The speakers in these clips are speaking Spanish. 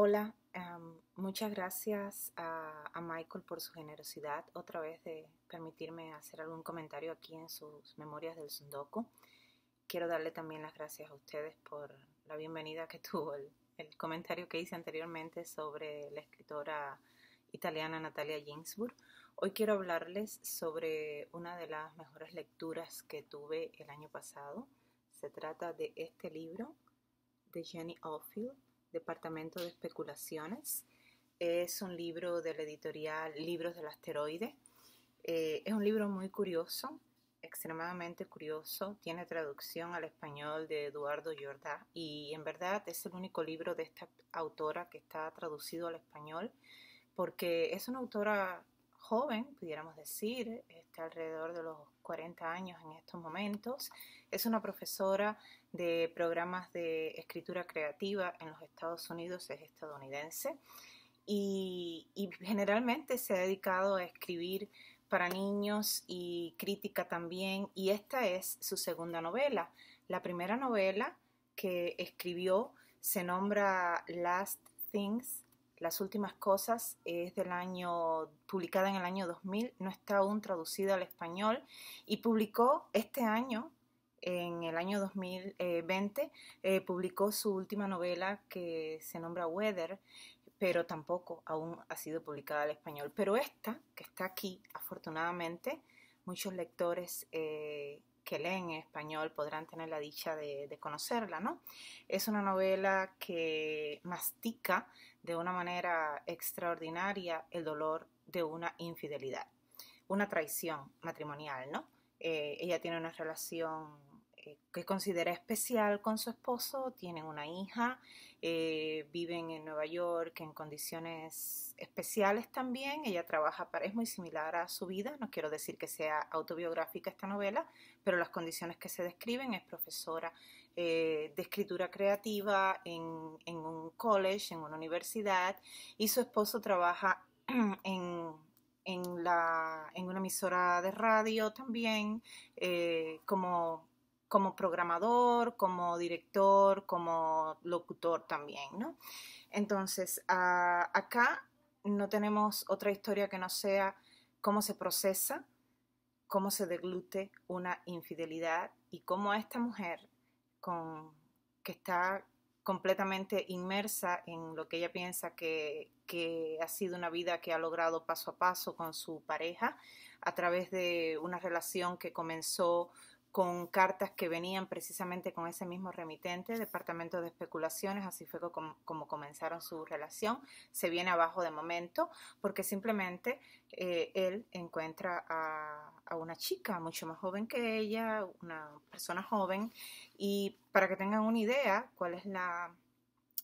Hola, muchas gracias a, Michael por su generosidad otra vez de permitirme hacer algún comentario aquí en sus memorias del Sundoku. Quiero darle también las gracias a ustedes por la bienvenida que tuvo el, comentario que hice anteriormente sobre la escritora italiana Natalia Ginsburg. Hoy quiero hablarles sobre una de las mejores lecturas que tuve el año pasado. Se trata de este libro de Jenny Offield. Departamento de Especulaciones. Es un libro de la editorial Libros del Asteroide. Eh, es un libro muy curioso, extremadamente curioso. Tiene traducción al español de Eduardo Jordá y en verdad es el único libro de esta autora que está traducido al español porque es una autora joven, pudiéramos decir, está alrededor de los 40 años en estos momentos. Es una profesora de programas de escritura creativa en los Estados Unidos, es estadounidense y, y generalmente se ha dedicado a escribir para niños y crítica también y esta es su segunda novela. La primera novela que escribió se nombra Last Things las últimas cosas es del año publicada en el año 2000, no está aún traducida al español y publicó este año en el año 2020 eh, eh, publicó su última novela que se nombra Weather, pero tampoco aún ha sido publicada al español. Pero esta, que está aquí, afortunadamente, muchos lectores eh, que leen en español podrán tener la dicha de, conocerla, ¿no? Es una novela que mastica de una manera extraordinaria el dolor de una infidelidad, una traición matrimonial, ¿no? Eh, ella tiene una relación que, considera especial con su esposo, tienen una hija, eh, viven en Nueva York en condiciones especiales también, ella trabaja para, es muy similar a su vida, no quiero decir que sea autobiográfica esta novela, pero las condiciones que se describen es profesora eh, de escritura creativa en, un college, en una universidad, y su esposo trabaja en la, en una emisora de radio también eh, como como programador, como director, como locutor también, ¿no? Entonces, ah, acá no tenemos otra historia que no sea cómo se procesa, cómo se deglute una infidelidad y cómo esta mujer que está completamente inmersa en lo que ella piensa que, ha sido una vida que ha logrado paso a paso con su pareja a través de una relación que comenzó con cartas que venían precisamente con ese mismo remitente, Departamento de Especulaciones, así fue como, comenzaron su relación, se viene abajo de momento porque simplemente eh, él encuentra a, una chica mucho más joven que ella, una persona joven, y para que tengan una idea cuál es la,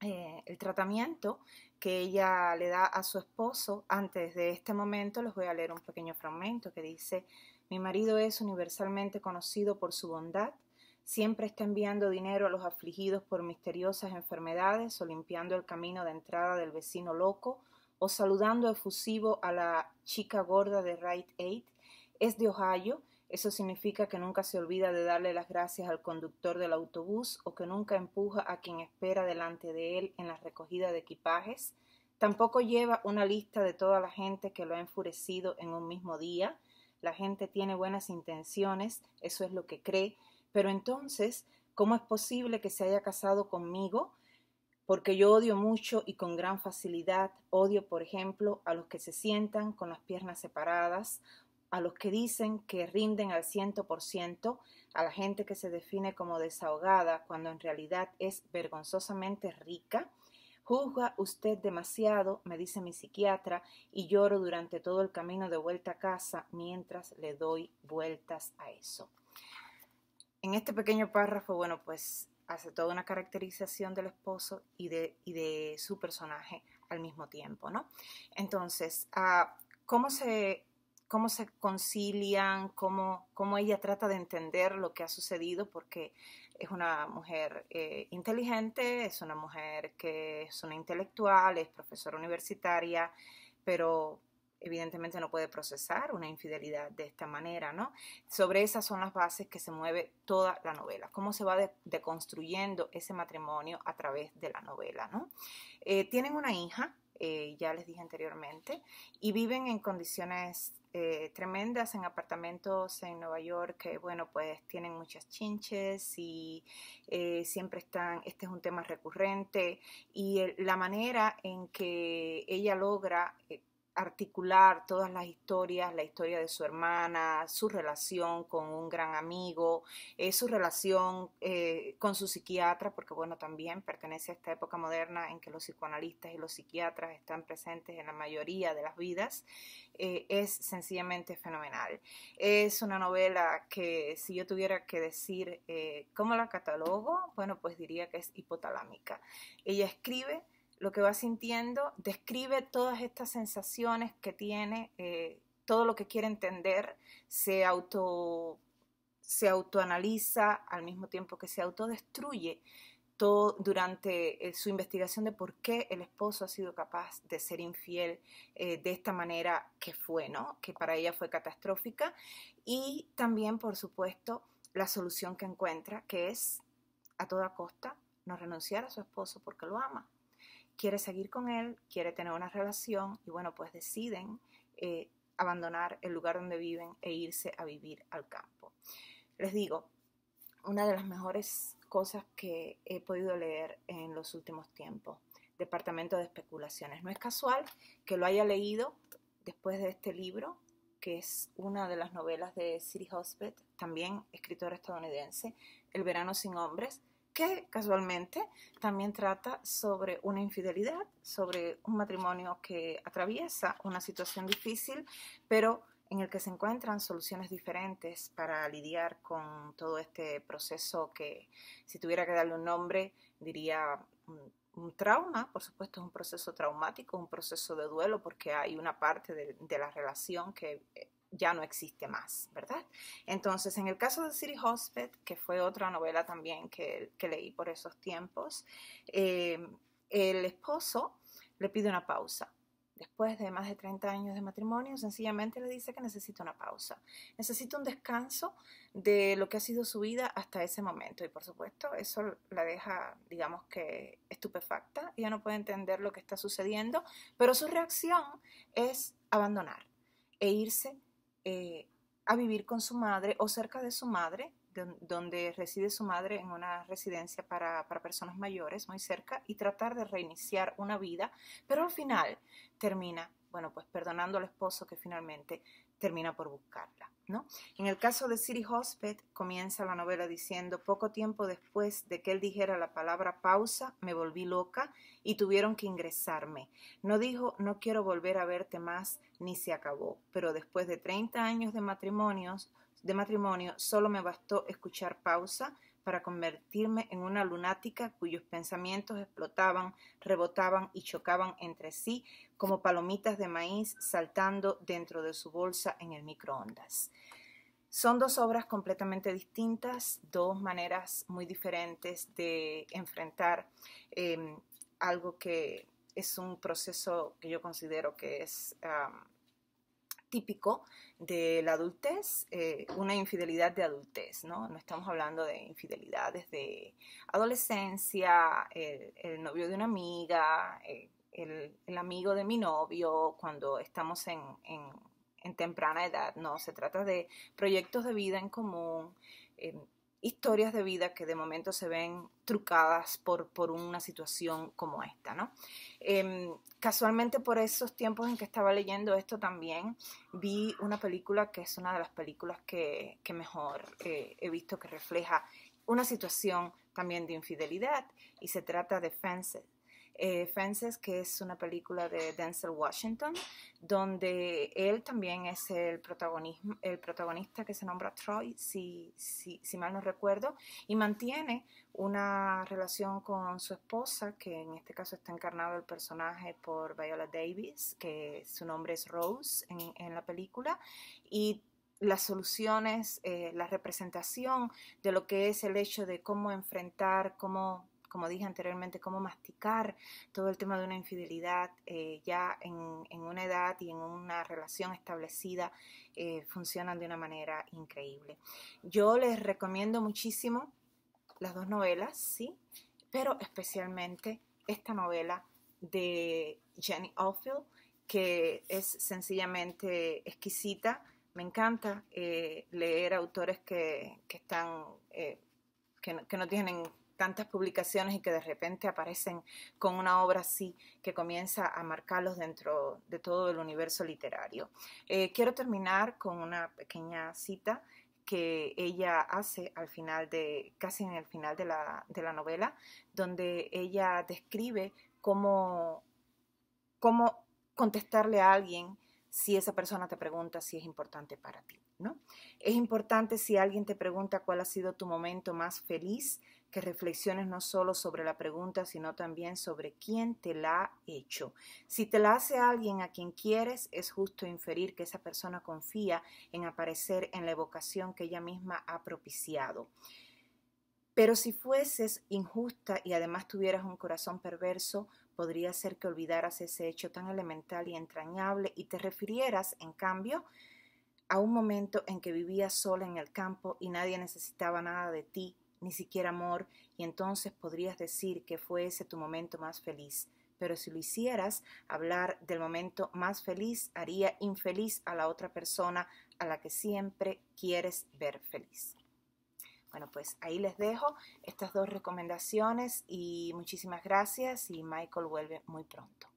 eh, el tratamiento que ella le da a su esposo, antes de este momento les voy a leer un pequeño fragmento que dice, mi marido es universalmente conocido por su bondad, siempre está enviando dinero a los afligidos por misteriosas enfermedades o limpiando el camino de entrada del vecino loco o saludando efusivo a la chica gorda de Rite Aid. Es de Ohio, eso significa que nunca se olvida de darle las gracias al conductor del autobús o que nunca empuja a quien espera delante de él en la recogida de equipajes. Tampoco lleva una lista de toda la gente que lo ha enfurecido en un mismo día la gente tiene buenas intenciones, eso es lo que cree, pero entonces, ¿cómo es posible que se haya casado conmigo? Porque yo odio mucho y con gran facilidad, odio, por ejemplo, a los que se sientan con las piernas separadas, a los que dicen que rinden al ciento por ciento, a la gente que se define como desahogada cuando en realidad es vergonzosamente rica, Juzga usted demasiado, me dice mi psiquiatra, y lloro durante todo el camino de vuelta a casa mientras le doy vueltas a eso. En este pequeño párrafo, bueno, pues hace toda una caracterización del esposo y de, y de su personaje al mismo tiempo, ¿no? Entonces, ah, ¿cómo se cómo se concilian, cómo, cómo, ella trata de entender lo que ha sucedido, porque es una mujer eh, inteligente, es una mujer que es una intelectual, es profesora universitaria, pero evidentemente no puede procesar una infidelidad de esta manera, ¿no? Sobre esas son las bases que se mueve toda la novela, cómo se va deconstruyendo ese matrimonio a través de la novela, ¿no? Eh, tienen una hija eh, ya les dije anteriormente, y viven en condiciones eh, tremendas en apartamentos en Nueva York que, bueno, pues tienen muchas chinches y eh, siempre están, este es un tema recurrente, y la manera en que ella logra articular todas las historias, la historia de su hermana, su relación con un gran amigo, eh, su relación eh, con su psiquiatra, porque bueno, también pertenece a esta época moderna en que los psicoanalistas y los psiquiatras están presentes en la mayoría de las vidas, eh, es sencillamente fenomenal. Es una novela que si yo tuviera que decir cómo la catalogo, bueno, pues diría que es hipotalámica. Ella escribe lo que va sintiendo, describe todas estas sensaciones que tiene, eh, todo lo que quiere entender, se auto se autoanaliza al mismo tiempo que se autodestruye todo durante eh, su investigación de por qué el esposo ha sido capaz de ser infiel eh, de esta manera que fue, ¿no? Que para ella fue catastrófica y también, por supuesto, la solución que encuentra, que es a toda costa no renunciar a su esposo porque lo ama, quiere seguir con él, quiere tener una relación y bueno, pues deciden eh, abandonar el lugar donde viven e irse a vivir al campo. Les digo, una de las mejores cosas que he podido leer en los últimos tiempos, Departamento de Especulaciones. No es casual que lo haya leído después de este libro, que es una de las novelas de Siri Hospet también escritor estadounidense, El verano sin hombres, que casualmente también trata sobre una infidelidad, sobre un matrimonio que atraviesa una situación difícil, pero en el que se encuentran soluciones diferentes para lidiar con todo este proceso que, si tuviera que darle un nombre, diría un trauma, por supuesto es un proceso traumático, un proceso de duelo, porque hay una parte de, de la relación que eh, ya no existe más, ¿verdad? Entonces, en el caso de City Hospital, que fue otra novela también que, leí por esos tiempos, eh, el esposo le pide una pausa. Después de más de 30 años de matrimonio, sencillamente le dice que necesita una pausa, necesita un descanso de lo que ha sido su vida hasta ese momento. Y por supuesto, eso la deja, digamos que, estupefacta. Ya no puede entender lo que está sucediendo, pero su reacción es abandonar e irse eh, a vivir con su madre o cerca de su madre, donde reside su madre en una residencia para, para personas mayores, muy cerca, y tratar de reiniciar una vida, pero al final termina, bueno, pues perdonando al esposo que finalmente termina por buscarla. ¿no? En el caso de City Hospital, comienza la novela diciendo, poco tiempo después de que él dijera la palabra pausa, me volví loca y tuvieron que ingresarme. No dijo, no quiero volver a verte más, ni se acabó, pero después de 30 años de matrimonios, de matrimonio, solo me bastó escuchar pausa para convertirme en una lunática cuyos pensamientos explotaban, rebotaban y chocaban entre sí como palomitas de maíz saltando dentro de su bolsa en el microondas. Son dos obras completamente distintas, dos maneras muy diferentes de enfrentar em, algo que es un proceso que yo considero que es típico de la adultez, eh, una infidelidad de adultez, ¿no? No estamos hablando de infidelidades de adolescencia, el, novio de una amiga, eh, el, amigo de mi novio, cuando estamos en, temprana edad, ¿no? Se trata de proyectos de vida en común. Em, historias de vida que de momento se ven trucadas por, una situación como esta, ¿no? Em, casualmente por esos tiempos en que estaba leyendo esto también vi una película que es una de las películas que, mejor eh, he visto que refleja una situación también de infidelidad y se trata de Fences eh, Fences, que es una película de Denzel Washington, donde él también es el, el protagonista que se nombra Troy, si, si, mal no recuerdo, y mantiene una relación con su esposa, que en este caso está encarnado el personaje por Viola Davis, que su nombre es Rose en, la película, y las soluciones, eh, la representación de lo que es el hecho de cómo enfrentar, cómo como dije anteriormente, cómo masticar todo el tema de una infidelidad eh, ya en, una edad y en una relación establecida eh, funcionan de una manera increíble. Yo les recomiendo muchísimo las dos novelas, sí, pero especialmente esta novela de Jenny Offill, que es sencillamente exquisita. Me encanta eh, leer autores que, están, que no tienen tantas publicaciones y que de repente aparecen con una obra así que comienza a marcarlos dentro de todo el universo literario. Eh, quiero terminar con una pequeña cita que ella hace al final de, casi en el final de la, novela, donde ella describe cómo, cómo contestarle a alguien si esa persona te pregunta si es importante para ti. ¿no? Es importante si alguien te pregunta cuál ha sido tu momento más feliz, que reflexiones no solo sobre la pregunta, sino también sobre quién te la ha hecho. Si te la hace alguien a quien quieres, es justo inferir que esa persona confía en aparecer en la evocación que ella misma ha propiciado. Pero si fueses injusta y además tuvieras un corazón perverso, podría ser que olvidaras ese hecho tan elemental y entrañable y te refirieras, en cambio, a un momento en que vivías sola en el campo y nadie necesitaba nada de ti ni siquiera amor, y entonces podrías decir que fue ese tu momento más feliz. Pero si lo hicieras, hablar del momento más feliz haría infeliz a la otra persona a la que siempre quieres ver feliz. Bueno, pues ahí les dejo estas dos recomendaciones y muchísimas gracias y Michael vuelve muy pronto.